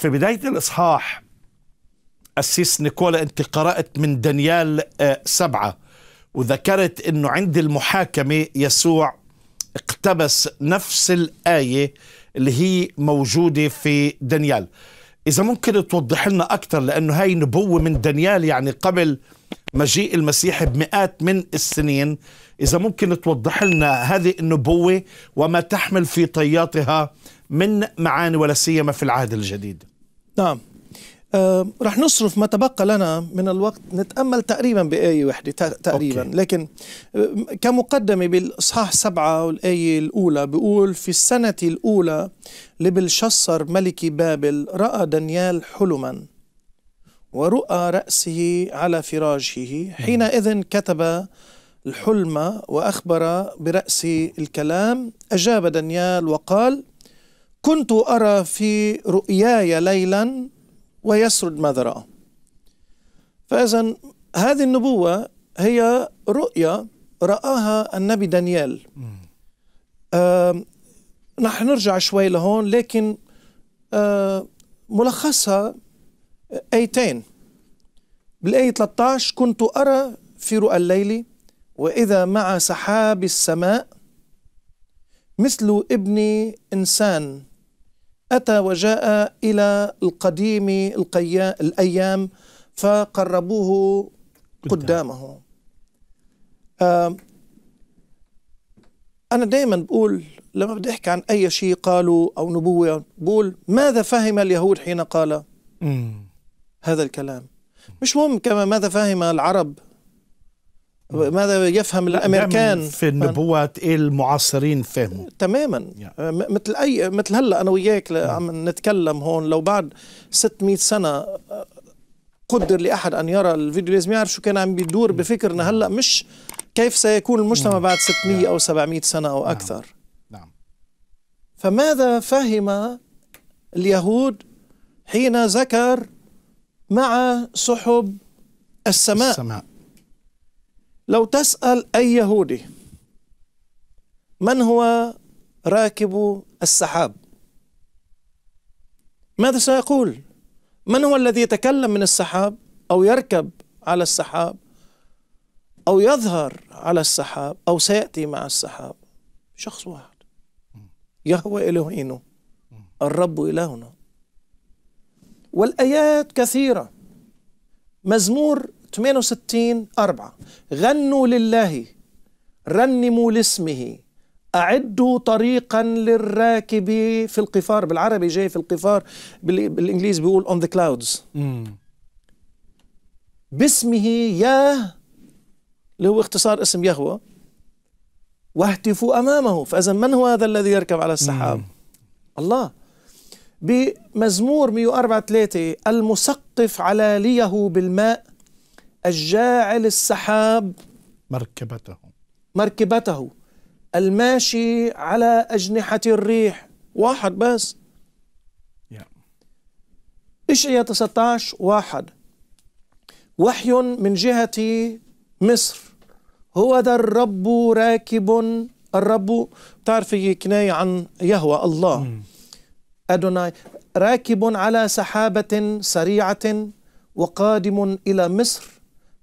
في بداية الإصحاح أسيس نيكولا أنت قرأت من دانيال آه، سبعة وذكرت أنه عند المحاكمة يسوع اقتبس نفس الآية اللي هي موجودة في دانيال إذا ممكن توضح لنا أكثر لأنه هاي نبوة من دانيال يعني قبل مجيء المسيح بمئات من السنين إذا ممكن توضح لنا هذه النبوة وما تحمل في طياتها من معاني ولا سيما في العهد الجديد نعم آه رح نصرف ما تبقى لنا من الوقت نتأمل تقريبا بآية واحدة تقريبا أوكي. لكن أه، كمقدمة بالإصحاح سبعة والآية الأولى بيقول في السنة الأولى لبلشصر ملك بابل رأى دانيال حلما ورؤى رأسه على فراشه حينئذ كتب الحلم وأخبر برأس الكلام أجاب دانيال وقال كنت أرى في رؤياي ليلا ويسرد ماذا رأى فإذا هذه النبوة هي رؤيا رآها النبي دانيال آه نحن نرجع شوي لهون لكن آه ملخصها آيتين بالآية 13 كنت أرى في رؤى الليل وإذا مع سحاب السماء مثل ابن إنسان أتى وجاء إلى القديم الأيام فقربوه قدامه أنا دايما بقول لما بدي أحكي عن أي شيء قالوا أو نبوة بقول ماذا فهم اليهود حين قال هذا الكلام مش مهم كما ماذا فهم العرب ماذا يفهم الامريكان في نبوه المعاصرين فهموا تماما يعني. مثل اي مثل هلا انا وياك عم نتكلم هون لو بعد 600 سنه قدر لاحد ان يرى الفيديو لازم يعرف شو كان عم بيدور mm. بفكرنا هلا مش كيف سيكون المجتمع mm. بعد 600 او 700 سنه او نعم. اكثر نعم فماذا فهم اليهود حين ذكر مع سحب السماء, السماء. لو تسأل أي يهودي من هو راكب السحاب ماذا سيقول من هو الذي يتكلم من السحاب أو يركب على السحاب أو يظهر على السحاب أو سيأتي مع السحاب شخص واحد يهوى إلهينا الرب إلهنا والآيات كثيرة مزمور 68 4 غنوا لله رنموا لاسمه أعدوا طريقا للراكب في القفار بالعربي جاي في القفار بالإنجليزي بيقول on the clouds مم. باسمه ياه اللي هو اختصار اسم يهوى واهتفوا أمامه فإذا من هو هذا الذي يركب على السحاب مم. الله بمزمور 104 3 المسقف على ليه بالماء الجاعل السحاب مركبته مركبته الماشي على أجنحة الريح واحد بس إشعيا 19 واحد وحي من جهة مصر هو ذا الرب راكب الرب تعرفي كناية عن يهوى الله أدوناي راكب على سحابة سريعة وقادم إلى مصر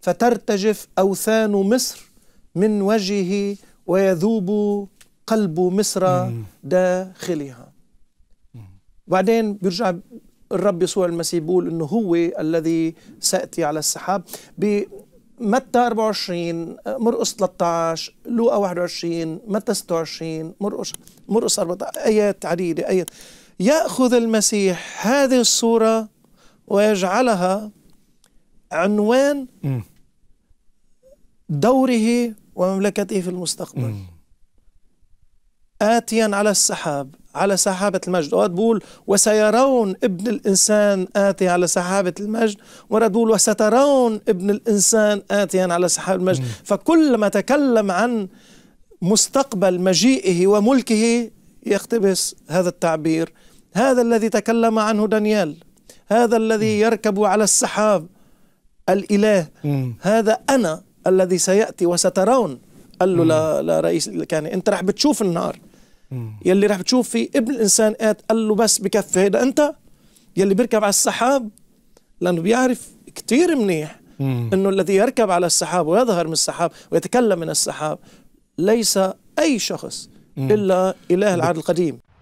فترتجف أوثان مصر من وجهه ويذوب قلب مصر داخلها بعدين بيرجع الرب يسوع المسيح بيقول انه هو الذي ساتي على السحاب متى 24 مرقس 13 لوقا 21 متى 26 مرقس مرقس 14 ايات عديده ايات ياخذ المسيح هذه الصوره ويجعلها عنوان دوره ومملكته في المستقبل آتيا على السحاب على سحابة المجد أوقات بقول وسيرون ابن الإنسان آتي على سحابة المجد مرات بقول وسترون ابن الإنسان آتيا على سحابة المجد فكل فكلما تكلم عن مستقبل مجيئه وملكه يقتبس هذا التعبير هذا الذي تكلم عنه دانيال هذا الذي يركب على السحاب الإله هذا أنا الذي سياتي وسترون قال له لرئيس كان انت رح بتشوف النار يلي رح بتشوف في ابن الانسان قات قال له بس بكفي هيدا انت يلي بيركب على السحاب لانه بيعرف كثير منيح انه الذي يركب على السحاب ويظهر من السحاب ويتكلم من السحاب ليس اي شخص الا اله العهد القديم